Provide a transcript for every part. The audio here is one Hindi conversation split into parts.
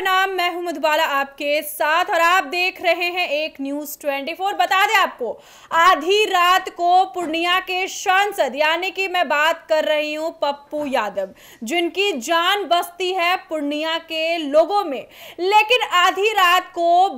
प्रणाम मैं हूं मधुबाला आपके साथ और आप देख रहे हैं एक न्यूज 24 बता दें आपको आधी रात को पूर्णिया के सांसद यानी कि मैं बात कर रही हूं पप्पू यादव जिनकी जान बसती है पूर्णिया के लोगों में लेकिन आधी रात को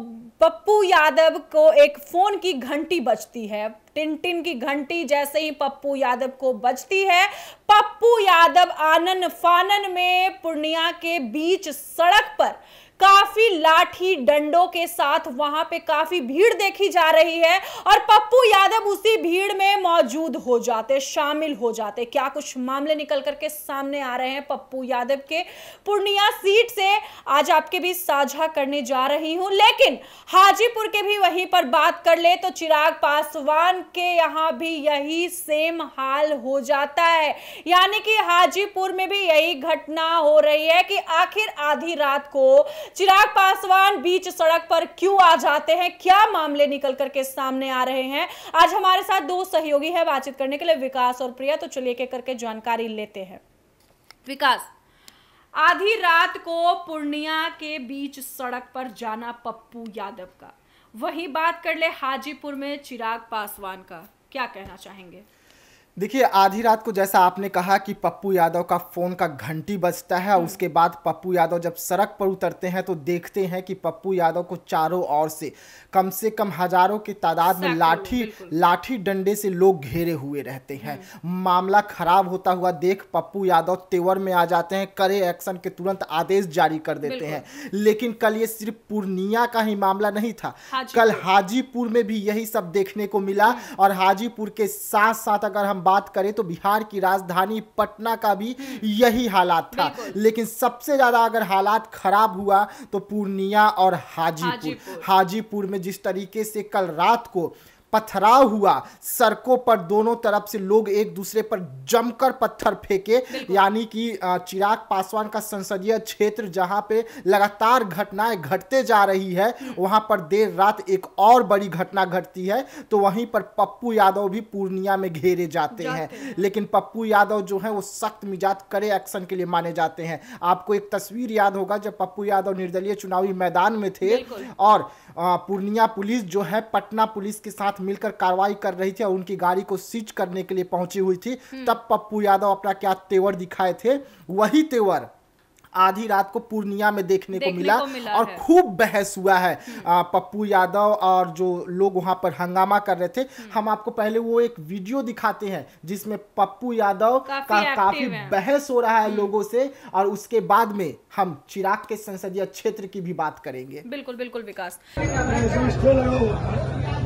पप्पू यादव को एक फोन की घंटी बजती है टिनटिन की घंटी जैसे ही पप्पू यादव को बजती है पप्पू यादव आनन फानन में पूर्णिया के बीच सड़क पर काफी लाठी डंडों के साथ वहां पे काफी भीड़ देखी जा रही है और पप्पू यादव उसी भीड़ में मौजूद हो जाते शामिल हो जाते क्या कुछ मामले निकल करके सामने आ रहे हैं पप्पू यादव के पूर्णिया सीट से आज आपके भी साझा करने जा रही हूं लेकिन हाजीपुर के भी वहीं पर बात कर ले तो चिराग पासवान के यहां भी यही सेम हाल हो जाता है यानी कि हाजीपुर में भी यही घटना हो रही है कि आखिर आधी रात को चिराग पासवान बीच सड़क पर क्यों आ जाते हैं क्या मामले निकल करके सामने आ रहे हैं आज हमारे साथ दो सहयोगी है बातचीत करने के लिए विकास और प्रिया तो चलिए के करके जानकारी लेते हैं विकास आधी रात को पूर्णिया के बीच सड़क पर जाना पप्पू यादव का वही बात कर ले हाजीपुर में चिराग पासवान का क्या कहना चाहेंगे देखिए आधी रात को जैसा आपने कहा कि पप्पू यादव का फ़ोन का घंटी बजता है हम्म। उसके बाद पप्पू यादव जब सड़क पर उतरते हैं तो देखते हैं कि पप्पू यादव को चारों ओर से कम से कम हजारों की तादाद में लाठी लाठी डंडे से लोग घेरे हुए रहते हैं हम्म। मामला खराब होता हुआ देख पप्पू यादव तेवर में आ जाते हैं करे एक्शन के तुरंत आदेश जारी कर देते हैं लेकिन कल ये सिर्फ पूर्णिया का ही मामला नहीं था कल हाजीपुर में भी यही सब देखने को मिला हम्म। और हाजीपुर के साथ साथ अगर हम बात करें तो बिहार की राजधानी पटना का भी यही हालात था लेकिन सबसे ज़्यादा अगर हालात खराब हुआ तो पूर्णिया और हाजीपुर हाजीपुर में जिस तरीके से कल रात को पथराव हुआ सड़कों पर दोनों तरफ से लोग एक दूसरे पर जमकर पत्थर फेंके यानी कि चिराग पासवान का संसदीय क्षेत्र जहां पे लगातार घटनाएं घटते जा रही है वहां पर देर रात एक और बड़ी घटना घटती है तो वहीं पर पप्पू यादव भी पूर्णिया में घेरे जाते, जाते हैं लेकिन पप्पू यादव जो है वो सख्त मिजाज करे एक्शन के लिए माने जाते हैं आपको एक तस्वीर याद होगा जब पप्पू यादव निर्दलीय चुनावी मैदान में थे और पूर्णिया पुलिस जो है पटना पुलिस के साथ मिलकर कार्रवाई कर रही थी और उनकी गाड़ी को सीज करने के लिए पहुंची हुई थी हम्म। तब पप्पू यादव अपना क्या तेवर दिखाए थे वही तेवर आधी रात को पूर्णिया में देखने, देखने को मिला, को मिला और खूब बहस हुआ है हम्म। पप्पू यादव और जो लोग वहां पर हंगामा कर रहे थे हम्म। हम आपको पहले वो एक वीडियो दिखाते हैं जिसमें पप्पू यादव काफी का काफी बहस हो रहा है लोगों से और उसके बाद में हम चिराग के संसदीय क्षेत्र की भी बात करेंगे बिल्कुल बिल्कुल विकास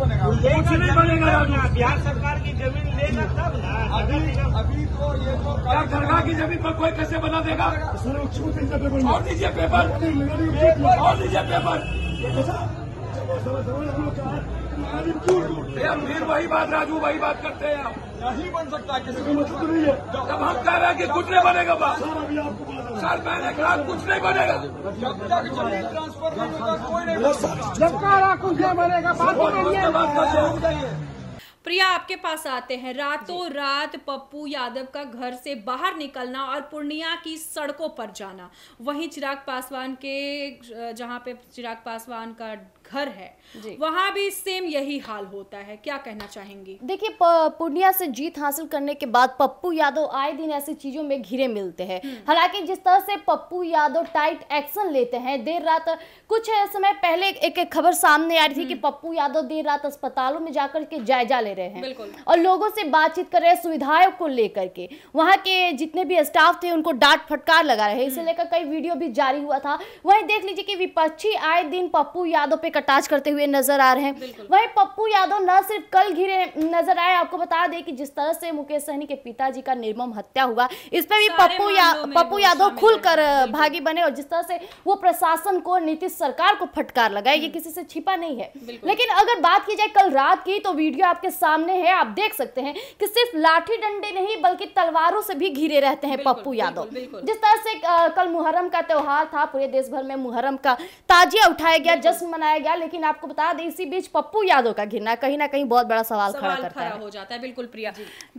बनेगा कुछ नहीं बनेगा बिहार सरकार की जमीन लेगा तब ना अभी अभी तो ये तो क्या सरकार की जमीन पर कोई कैसे बना देगा और दीजिए पेपर और दीजिए पेपर भैया फिर वही बात राजू वही बात करते हैं आप नहीं बन सकता किसी को मदद नहीं है जब हम कह रहे हैं कि कुछ नहीं बनेगा बात सर मैंने कहा कुछ नहीं बनेगा जब तक जमीन ट्रांसफर नहीं होगा कोई नहीं जब कहा कुछ नहीं बनेगा बात तो नहीं है प्रिया आपके पास आते हैं रातों रात पप्पू यादव का घर से बाहर निकलना और पूर्णिया की सड़कों पर जाना वहीं चिराग पासवान के जहां पे चिराग पासवान का घर है वहां भी सेम यही हाल होता है क्या कहना चाहेंगी देखिए पूर्णिया से जीत हासिल करने के बाद पप्पू यादव आए दिन ऐसी चीजों में घिरे मिलते हैं हम्म। हालांकि जिस तरह से पप्पू यादव टाइट एक्शन लेते हैं देर रात कुछ समय पहले एक खबर सामने आ रही थी कि हम्म। पप्पू यादव देर रात अस्पतालों में जाकर के जायजा ले रहे हैं और लोगों से बातचीत कर रहे हैं सुविधाओं को लेकर के वहां के जितने भी स्टाफ थे उनको डांट फटकार लगा रहे हैं इसे हम्म। लेकर कई वीडियो भी जारी हुआ था वही देख लीजिए कि विपक्षी आए दिन पप्पू यादव पे कटाज करते हुए नजर आ रहे हैं वहीं पप्पू यादव न सिर्फ कल घिरे नजर आए आपको बता दें कि जिस तरह से मुकेश सहनी के पिताजी का निर्मम हत्या हुआ इस पर भी पप्पू या पप्पू यादव खुलकर भागी बने और जिस तरह से वो प्रशासन को नीतीश सरकार को फटकार लगाए ये हम्म। किसी से छिपा नहीं है लेकिन अगर बात की जाए कल रात की तो वीडियो आपके सामने है आप देख सकते हैं कि सिर्फ लाठी डंडे नहीं बल्कि तलवारों से भी घिरे रहते हैं पप्पू यादव जिस तरह से कल मुहर्रम का त्योहार था पूरे देश भर में मुहर्रम का ताजिया उठाया गया जश्न मनाया गया गया लेकिन आपको बता दें इसी बीच पप्पू यादव का घिरना कहीं ना कहीं बहुत बड़ा सवाल, खड़ा करता खड़ा है हो जाता है बिल्कुल प्रिया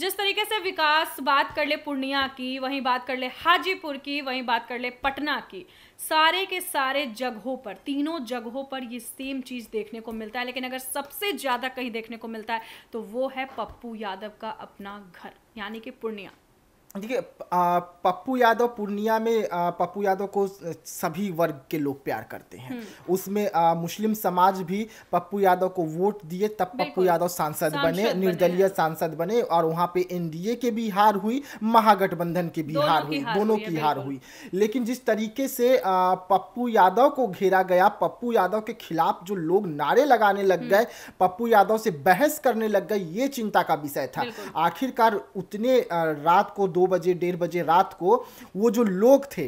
जिस तरीके से विकास बात कर ले पूर्णिया की वहीं बात कर ले हाजीपुर की वहीं बात कर ले पटना की सारे के सारे जगहों पर तीनों जगहों पर ये सेम चीज देखने को मिलता है लेकिन अगर सबसे ज्यादा कहीं देखने को मिलता है तो वो है पप्पू यादव का अपना घर यानी कि पूर्णिया देखिए पप्पू यादव पूर्णिया में पप्पू यादव को सभी वर्ग के लोग प्यार करते हैं हम्म। उसमें आ, मुस्लिम समाज भी पप्पू यादव को वोट दिए तब पप्पू यादव सांसद बने निर्दलीय सांसद बने और वहाँ पे एनडीए के भी हार हुई महागठबंधन के भी हार हुई दोनों की हार हुई लेकिन जिस तरीके से पप्पू यादव को घेरा गया पप्पू यादव के खिलाफ जो लोग नारे लगाने लग हम्म। गए पप्पू यादव से बहस करने लग गए ये चिंता का विषय था आखिरकार उतने रात को दो दो बजे डेढ़ बजे रात को वो जो लोग थे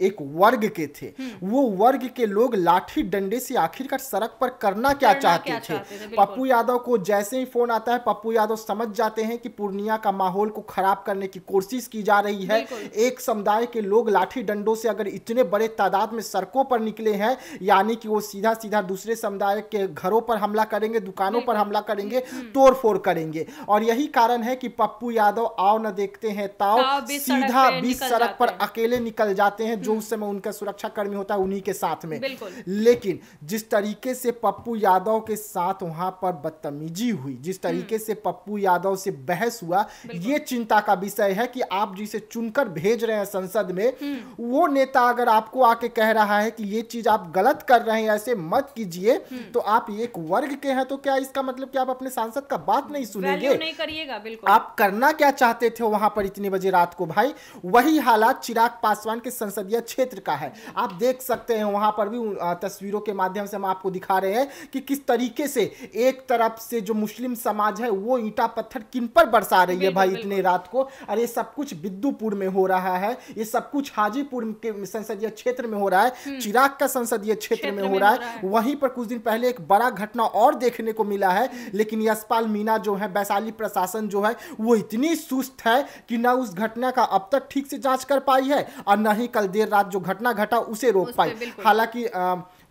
एक वर्ग के थे हम्म। वो वर्ग के लोग लाठी डंडे से आखिरकार सड़क पर करना क्या चाहते क्या थे, थे पप्पू यादव को जैसे ही फोन आता है पप्पू यादव समझ जाते हैं कि पूर्णिया का माहौल को खराब करने की कोशिश की जा रही है एक समुदाय के लोग लाठी डंडों से अगर इतने बड़े तादाद में सड़कों पर निकले हैं यानी कि वो सीधा सीधा दूसरे समुदाय के घरों पर हमला करेंगे दुकानों पर हमला करेंगे हम्म। तोड़फोड़ करेंगे और यही कारण है कि पप्पू यादव आओ न देखते हैं ताओ सीधा बीस सड़क पर अकेले निकल जाते हैं जो उस समय उनका सुरक्षा कर्मी होता है उन्हीं के साथ में लेकिन जिस तरीके से पप्पू यादव के साथ वहां पर बदतमीजी हुई जिस हम्म। तरीके से पप्पू यादव से बहस हुआ ये चिंता का विषय है कि आप जिसे चुनकर भेज रहे हैं संसद में हम्म। वो नेता अगर आपको आके कह रहा है कि ये चीज आप गलत कर रहे हैं ऐसे मत कीजिए हम्म। तो आप एक वर्ग के हैं तो क्या इसका मतलब कि आप अपने सांसद का बात नहीं सुनेंगे नहीं करिएगा बिल्कुल आप करना क्या चाहते थे वहां पर इतने बजे रात को भाई वही हालात चिराग पासवान के संसदीय यह क्षेत्र का है आप देख सकते हैं वहां पर भी तस्वीरों के माध्यम से हम आपको दिखा रहे हैं कि किस तरीके से एक तरफ से जो मुस्लिम समाज है वो ईटा पत्थर किन पर बरसा रही है भाई इतने रात को और ये सब कुछ बिद्दूपुर में हो रहा है ये सब कुछ हाजीपुर के संसदीय क्षेत्र में हो रहा है हम्म। चिराग का संसदीय क्षेत्र में हो रहा है वहीं पर कुछ दिन पहले एक बड़ा घटना और देखने को मिला है हम्म। लेकिन यशपाल मीना जो है वैशाली प्रशासन जो है वो इतनी सुस्त है कि ना उस घटना का अब तक ठीक से जांच कर पाई है और न ही कल देर देर रात जो घटना घटा उसे रोक पाई हालांकि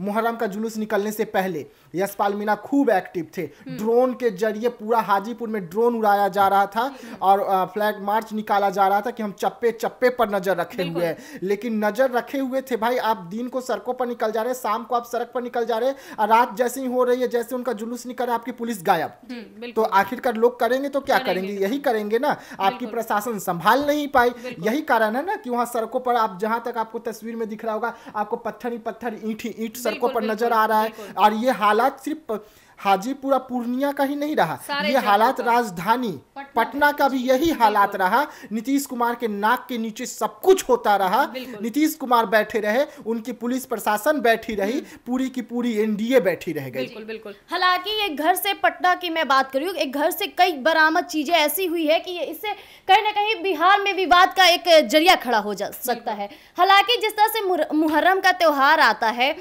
मुहर्रम का जुलूस निकलने से पहले यशपाल मीना खूब एक्टिव थे हम्म। ड्रोन के जरिए पूरा हाजीपुर में ड्रोन उड़ाया जा रहा था हम्म। और फ्लैग मार्च निकाला जा रहा था कि हम चप्पे चप्पे पर नजर रखे हुए हैं लेकिन नजर रखे हुए थे भाई आप दिन को सड़कों पर निकल जा रहे हैं शाम को आप सड़क पर निकल जा रहे हैं और रात जैसे ही हो रही है जैसे उनका जुलूस निकल रहा है आपकी पुलिस गायब हम्म, तो आखिरकार लोग करेंगे तो क्या करेंगे तो यही करेंगे ना आपकी प्रशासन संभाल नहीं पाई यही कारण है ना कि वहां सड़कों पर आप जहाँ तक आपको तस्वीर में दिख रहा होगा आपको पत्थर ही पत्थर ईट ही ईट सड़कों पर नजर आ रहा है और ये हालात सिर्फ हाजीपुरा पूर्णिया का ही नहीं रहा ये हालात राजधानी पटना का भी यही हालात रहा नीतीश कुमार के नाक के नीचे सब कुछ होता रहा नीतीश कुमार बैठे रहे उनकी पुलिस प्रशासन बैठी रही हम्म। पूरी की पूरी एनडीए बैठी रह गई बिल्कुल बिल्कुल हालांकि ये घर से पटना की मैं बात करी एक घर से कई बरामद चीजें ऐसी हुई है की इससे कहीं ना कहीं बिहार में विवाद का एक जरिया खड़ा हो जा सकता है हालांकि जिस तरह से मुहर्रम का त्योहार आता है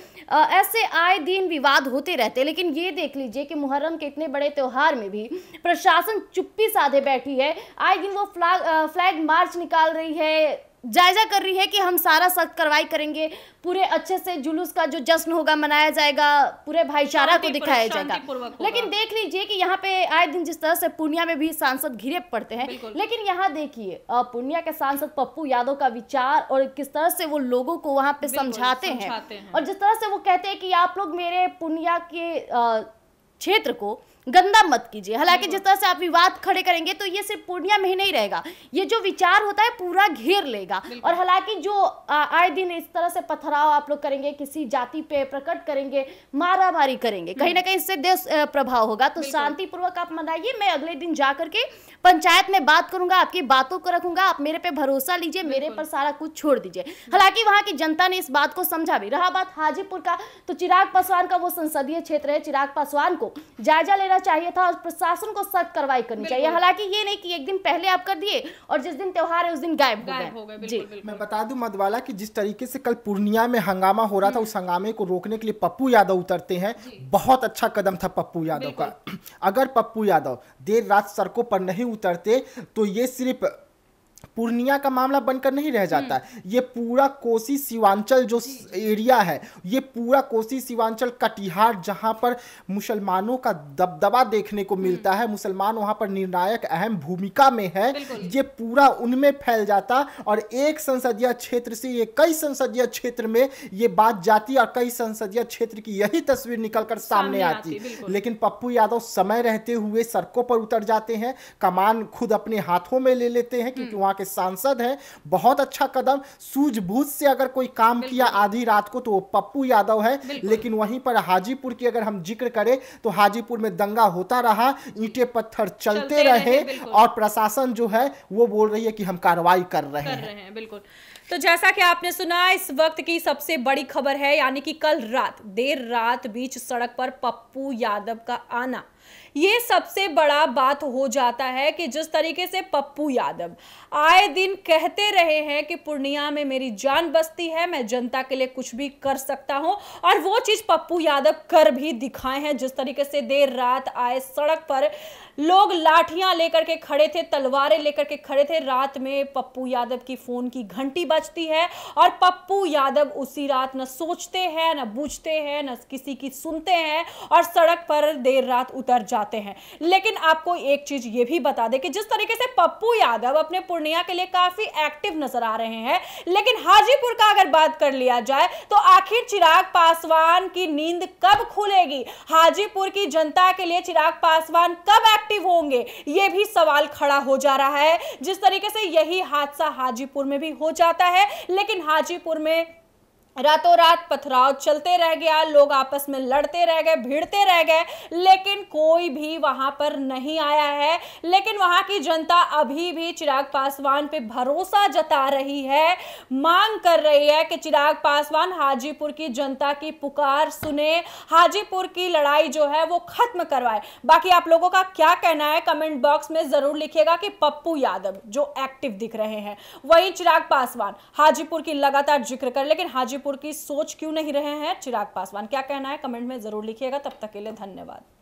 ऐसे आए दिन विवाद होते रहते लेकिन ये देख लीजिए लीजिए कि मुहर्रम के इतने बड़े त्यौहार में भी प्रशासन चुप्पी साधे बैठी है आए दिन वो फ्लैग फ्लैग मार्च निकाल रही है जायजा कर रही है कि हम सारा सख्त कार्रवाई करेंगे पूरे अच्छे से जुलूस का जो जश्न होगा मनाया जाएगा पूरे भाईचारा को दिखाया जाएगा लेकिन देख लीजिए कि यहाँ पे आए दिन जिस तरह से पूर्णिया में भी सांसद घिरे पड़ते हैं लेकिन यहाँ देखिए पूर्णिया के सांसद पप्पू यादव का विचार और किस तरह से वो लोगों को वहाँ पे समझाते हैं और जिस तरह से वो कहते हैं कि आप लोग मेरे पूर्णिया के क्षेत्र को गंदा मत कीजिए हालांकि जिस तरह से आप विवाद खड़े करेंगे तो ये सिर्फ पूर्णिया में ही नहीं रहेगा ये जो विचार होता है पूरा घेर लेगा और हालांकि जो आए दिन इस तरह से पथराव आप लोग करेंगे किसी जाति पे प्रकट करेंगे मारा मारी करेंगे कहीं हम्म। ना कहीं इससे देश प्रभाव होगा तो शांतिपूर्वक आप मनाइए मैं अगले दिन जा करके पंचायत में बात करूंगा आपकी बातों को रखूंगा आप मेरे पे भरोसा लीजिए मेरे पर सारा कुछ छोड़ दीजिए हालांकि वहां की जनता ने इस बात को समझा भी रहा बात हाजीपुर का तो चिराग पासवान का वो संसदीय क्षेत्र है चिराग पासवान को जायजा ले लेना चाहिए था और प्रशासन को सख्त कार्रवाई करनी चाहिए हालांकि ये नहीं कि एक दिन पहले आप कर दिए और जिस दिन त्योहार है उस दिन गायब हो गए जी मैं बता दूं मधवाला की जिस तरीके से कल पूर्णिया में हंगामा हो रहा था हम्म। उस हंगामे को रोकने के लिए पप्पू यादव उतरते हैं बहुत अच्छा कदम था पप्पू यादव का अगर पप्पू यादव देर रात सड़कों पर नहीं उतरते तो ये सिर्फ पूर्णिया का मामला बनकर नहीं रह जाता है ये पूरा कोसी सीवांचल जो एरिया है ये पूरा कोसी सीवांचल कटिहार जहाँ पर मुसलमानों का दबदबा देखने को मिलता है मुसलमान वहाँ पर निर्णायक अहम भूमिका में है ये पूरा उनमें फैल जाता और एक संसदीय क्षेत्र से ये कई संसदीय क्षेत्र में ये बात जाती और कई संसदीय क्षेत्र की यही तस्वीर निकल सामने, सामने आती, आती लेकिन पप्पू यादव समय रहते हुए सड़कों पर उतर जाते हैं कमान खुद अपने हाथों में ले लेते हैं क्योंकि हम्म। वहाँ के के सांसद हैं बहुत अच्छा कदम सूझबूझ से अगर कोई काम किया आधी रात को तो वो पप्पू यादव है लेकिन वहीं पर हाजीपुर की अगर हम जिक्र करें तो हाजीपुर में दंगा होता रहा ईंटे पत्थर चलते, चलते रहे, रहे और प्रशासन जो है वो बोल रही है कि हम कार्रवाई कर रहे हैं बिल्कुल तो जैसा कि आपने सुना इस वक्त की सबसे बड़ी खबर है यानी कि कल रात देर रात बीच सड़क पर पप्पू यादव का आना ये सबसे बड़ा बात हो जाता है कि जिस तरीके से पप्पू यादव आए दिन कहते रहे हैं कि पूर्णिया में मेरी जान बसती है मैं जनता के लिए कुछ भी कर सकता हूं और वो चीज़ पप्पू यादव कर भी दिखाए हैं जिस तरीके से देर रात आए सड़क पर लोग लाठियां लेकर के खड़े थे तलवारें लेकर के खड़े थे रात में पप्पू यादव की फ़ोन की घंटी बजती है और पप्पू यादव उसी रात न सोचते हैं न बूझते हैं न किसी की सुनते हैं और सड़क पर देर रात उतर जाते जाते हैं लेकिन आपको एक चीज ये भी बता दे कि जिस तरीके से पप्पू यादव अपने पूर्णिया के लिए काफी एक्टिव नजर आ रहे हैं लेकिन हाजीपुर का अगर बात कर लिया जाए तो आखिर चिराग पासवान की नींद कब खुलेगी हाजीपुर की जनता के लिए चिराग पासवान कब एक्टिव होंगे ये भी सवाल खड़ा हो जा रहा है जिस तरीके से यही हादसा हाजीपुर में भी हो जाता है लेकिन हाजीपुर में रातों रात पथराव चलते रह गया लोग आपस में लड़ते रह गए भिड़ते रह गए लेकिन कोई भी वहां पर नहीं आया है लेकिन वहां की जनता अभी भी चिराग पासवान पे भरोसा जता रही है मांग कर रही है कि चिराग पासवान हाजीपुर की जनता की पुकार सुने हाजीपुर की लड़ाई जो है वो खत्म करवाए बाकी आप लोगों का क्या कहना है कमेंट बॉक्स में जरूर लिखिएगा कि पप्पू यादव जो एक्टिव दिख रहे हैं वही चिराग पासवान हाजीपुर की लगातार जिक्र कर लेकिन हाजीपुर शिवपुर की सोच क्यों नहीं रहे हैं चिराग पासवान क्या कहना है कमेंट में जरूर लिखिएगा तब तक के लिए धन्यवाद